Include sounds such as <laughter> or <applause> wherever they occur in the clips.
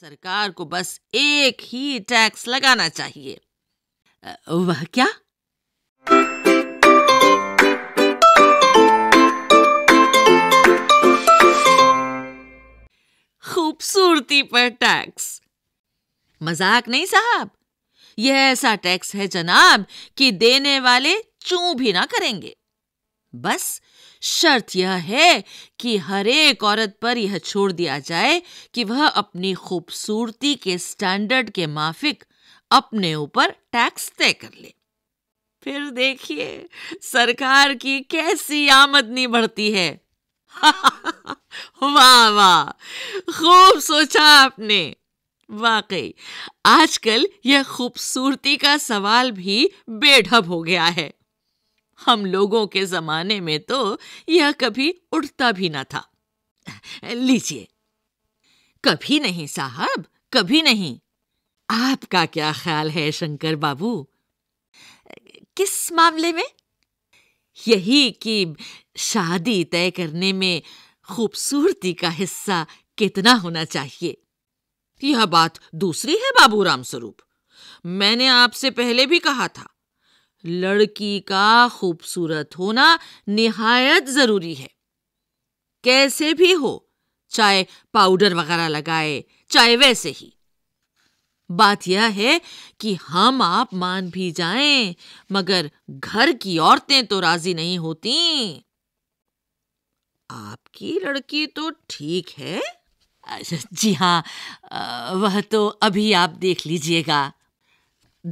सरकार को बस एक ही टैक्स लगाना चाहिए वह क्या खूबसूरती पर टैक्स मजाक नहीं साहब यह ऐसा टैक्स है जनाब कि देने वाले चू भी ना करेंगे बस शर्त यह है कि हर एक औरत पर यह छोड़ दिया जाए कि वह अपनी खूबसूरती के स्टैंडर्ड के माफिक अपने ऊपर टैक्स तय कर ले फिर देखिए सरकार की कैसी आमदनी बढ़ती है <laughs> वाह वाह खूब सोचा आपने वाकई आजकल यह खूबसूरती का सवाल भी बेढब हो गया है हम लोगों के जमाने में तो यह कभी उठता भी ना था लीजिए कभी नहीं साहब कभी नहीं आपका क्या ख्याल है शंकर बाबू किस मामले में यही कि शादी तय करने में खूबसूरती का हिस्सा कितना होना चाहिए यह बात दूसरी है बाबू राम स्वरूप मैंने आपसे पहले भी कहा था लड़की का खूबसूरत होना निहायत जरूरी है कैसे भी हो चाहे पाउडर वगैरह लगाए चाहे वैसे ही बात यह है कि हम आप मान भी जाएं, मगर घर की औरतें तो राजी नहीं होती आपकी लड़की तो ठीक है अच्छा, जी हाँ वह तो अभी आप देख लीजिएगा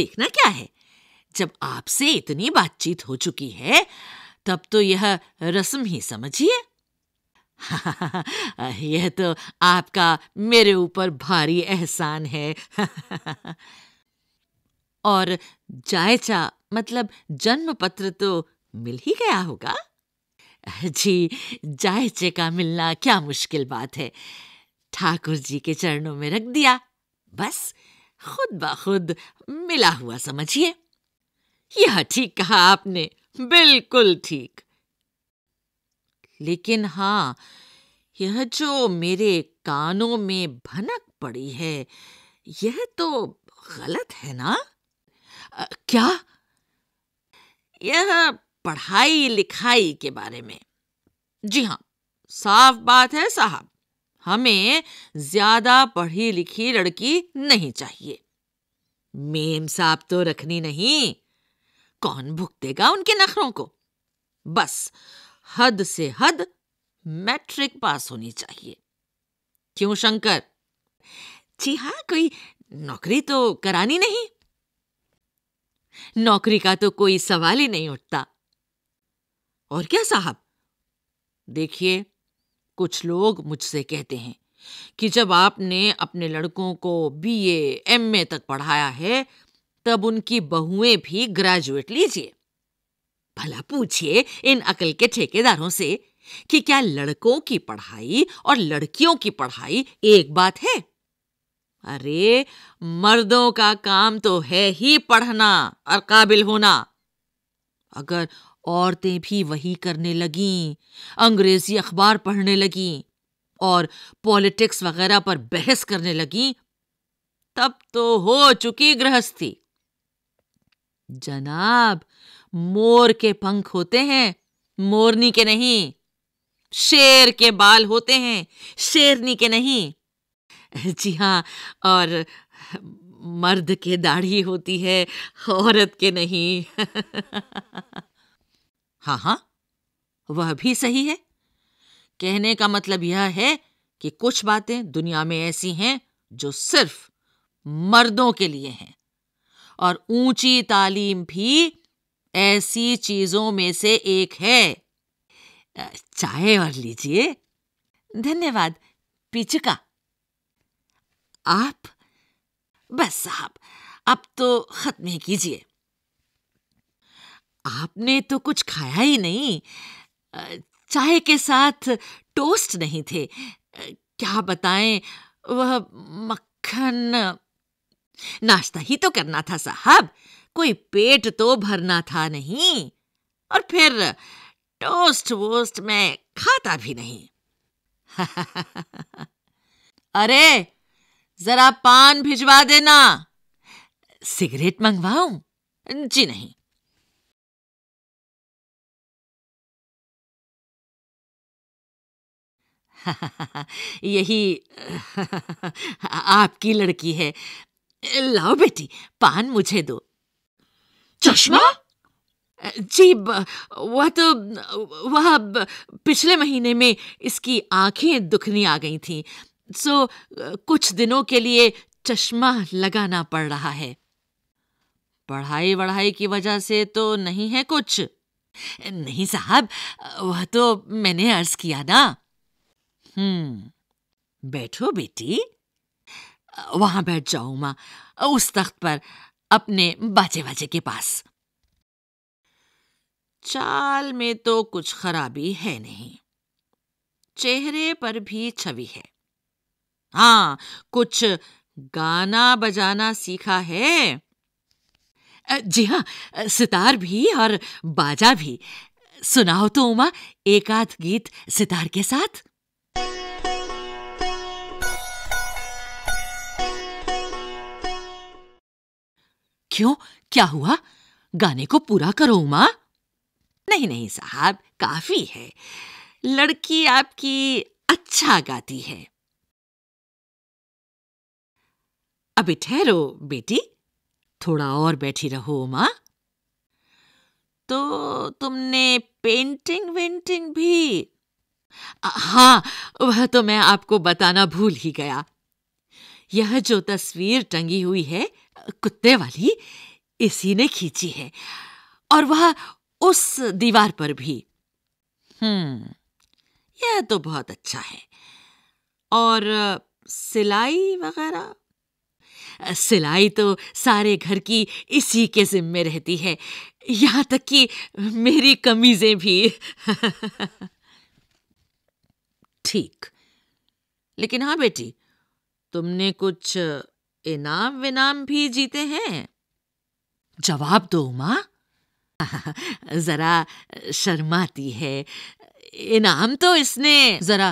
देखना क्या है जब आपसे इतनी बातचीत हो चुकी है तब तो यह रस्म ही समझिए <laughs> यह तो आपका मेरे ऊपर भारी एहसान है <laughs> और जायचा मतलब जन्म पत्र तो मिल ही गया होगा <laughs> जी जायचे का मिलना क्या मुश्किल बात है ठाकुर जी के चरणों में रख दिया बस खुद ब खुद मिला हुआ समझिए यह ठीक कहा आपने बिल्कुल ठीक लेकिन हां यह जो मेरे कानों में भनक पड़ी है यह तो गलत है ना आ, क्या यह पढ़ाई लिखाई के बारे में जी हां साफ बात है साहब हमें ज्यादा पढ़ी लिखी लड़की नहीं चाहिए मेम साहब तो रखनी नहीं कौन भुगतेगा उनके नखरों को बस हद से हद मैट्रिक पास होनी चाहिए क्यों शंकर जी हाँ कोई नौकरी तो करानी नहीं नौकरी का तो कोई सवाल ही नहीं उठता और क्या साहब देखिए कुछ लोग मुझसे कहते हैं कि जब आपने अपने लड़कों को बीए, एमए तक पढ़ाया है तब उनकी बहुएं भी ग्रेजुएट लीजिए भला पूछिए इन अकल के ठेकेदारों से कि क्या लड़कों की पढ़ाई और लड़कियों की पढ़ाई एक बात है अरे मर्दों का काम तो है ही पढ़ना और काबिल होना अगर औरतें भी वही करने लगी अंग्रेजी अखबार पढ़ने लगी और पॉलिटिक्स वगैरह पर बहस करने लगी तब तो हो चुकी गृहस्थी जनाब मोर के पंख होते हैं मोरनी के नहीं शेर के बाल होते हैं शेरनी के नहीं जी हाँ और मर्द के दाढ़ी होती है औरत के नहीं हाँ हाँ वह भी सही है कहने का मतलब यह है कि कुछ बातें दुनिया में ऐसी हैं जो सिर्फ मर्दों के लिए हैं और ऊंची तालीम भी ऐसी चीजों में से एक है चाय और लीजिए धन्यवाद पिचका आप बस साहब अब तो खत्म ही कीजिए आपने तो कुछ खाया ही नहीं चाय के साथ टोस्ट नहीं थे क्या बताएं वह मक्खन नाश्ता ही तो करना था साहब कोई पेट तो भरना था नहीं और फिर टोस्ट वोस्ट में खाता भी नहीं <laughs> अरे जरा पान भिजवा देना सिगरेट मंगवाऊ जी नहीं <laughs> यही <laughs> आपकी लड़की है लाओ बेटी पान मुझे दो चश्मा जी वह तो वह पिछले महीने में इसकी आंखें दुखनी आ गई थी सो कुछ दिनों के लिए चश्मा लगाना पड़ रहा है पढ़ाई वढ़ाई की वजह से तो नहीं है कुछ नहीं साहब वह तो मैंने अर्ज किया ना हम्म बैठो बेटी वहां बैठ जाओ मां उस तख्त पर अपने बाजे बाजे के पास चाल में तो कुछ खराबी है नहीं चेहरे पर भी छवि है हाँ कुछ गाना बजाना सीखा है जी हाँ सितार भी और बाजा भी सुनाओ तो उमा एक आध गीत सितार के साथ क्यों क्या हुआ गाने को पूरा करो उमा नहीं नहीं साहब काफी है लड़की आपकी अच्छा गाती है अभी ठहरो बेटी थोड़ा और बैठी रहो उमा तो तुमने पेंटिंग वेंटिंग भी हाँ वह तो मैं आपको बताना भूल ही गया यह जो तस्वीर टंगी हुई है कुत्ते वाली इसी ने खींची है और वह उस दीवार पर भी हम्म यह तो बहुत अच्छा है और सिलाई वगैरह सिलाई तो सारे घर की इसी के जिम्मे रहती है यहां तक कि मेरी कमीजें भी ठीक लेकिन हाँ बेटी तुमने कुछ इनाम विनाम भी जीते हैं जवाब दो उमा <laughs> जरा शर्माती है इनाम तो इसने जरा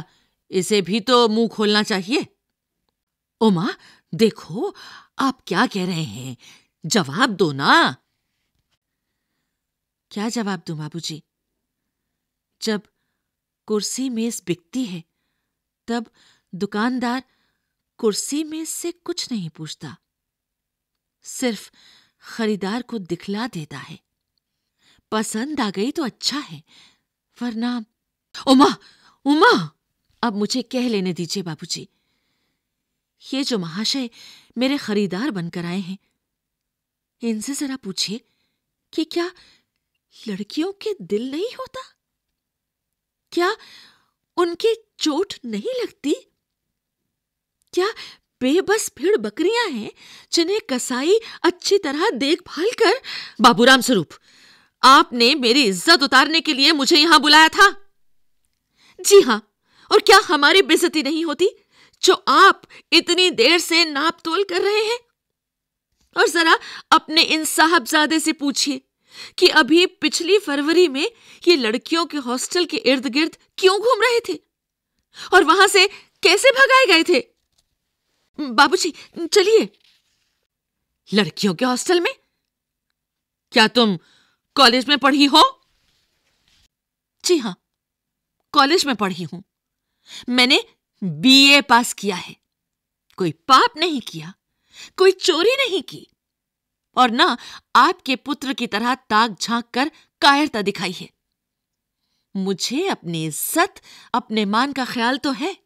इसे भी तो मुंह खोलना चाहिए उमा देखो आप क्या कह रहे हैं जवाब दो ना क्या जवाब दो बाबू जी जब कुर्सी मेज बिकती है तब दुकानदार कुर्सी में से कुछ नहीं पूछता सिर्फ खरीदार को दिखला देता है पसंद आ गई तो अच्छा है वरना उमा उमा अब मुझे कह लेने दीजिए बाबूजी ये जो महाशय मेरे खरीदार बनकर आए हैं इनसे जरा पूछिए कि क्या लड़कियों के दिल नहीं होता क्या उनकी चोट नहीं लगती क्या बेबस भीड़ बकरियां हैं जिन्हें कसाई अच्छी तरह देखभाल कर बाबूराम स्वरूप आपने मेरी इज्जत उतारने के लिए मुझे यहां बुलाया था जी हां और क्या हमारी बेजती नहीं होती जो आप इतनी देर से नाप तोल कर रहे हैं और जरा अपने इन साहबजादे से पूछिए कि अभी पिछली फरवरी में ये लड़कियों के हॉस्टल के इर्द गिर्द क्यों घूम रहे थे और वहां से कैसे भगाए गए थे बाबूजी चलिए लड़कियों के हॉस्टल में क्या तुम कॉलेज में पढ़ी हो जी हाँ कॉलेज में पढ़ी हूं मैंने बीए पास किया है कोई पाप नहीं किया कोई चोरी नहीं की और ना आपके पुत्र की तरह ताक झांक कर कायरता दिखाई है मुझे अपनी इज्जत अपने मान का ख्याल तो है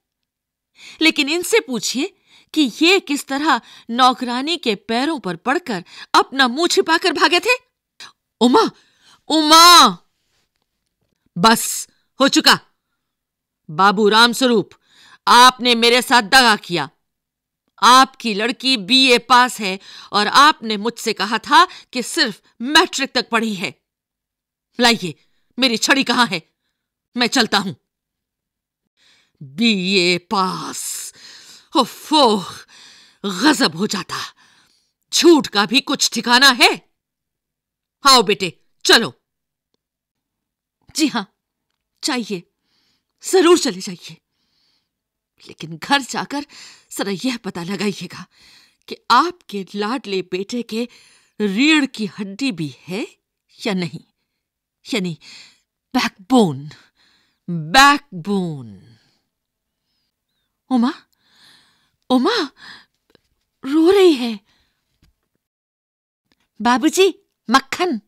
लेकिन इनसे पूछिए कि ये किस तरह नौकरानी के पैरों पर पड़कर अपना मुंह छिपाकर भागे थे उमा उमा बस हो चुका बाबू राम स्वरूप आपने मेरे साथ दगा किया आपकी लड़की बीए पास है और आपने मुझसे कहा था कि सिर्फ मैट्रिक तक पढ़ी है लाइए मेरी छड़ी कहां है मैं चलता हूं बीए पास ओफो गजब हो जाता झूठ का भी कुछ ठिकाना है आओ बेटे चलो जी हां चाहिए जरूर चले जाइए लेकिन घर जाकर सरा यह पता लगाइएगा कि आपके लाडले बेटे के रीढ़ की हड्डी भी है या नहीं यानी बैकबोन बैकबोन उमा उमा रो रही है बाबूजी मक्खन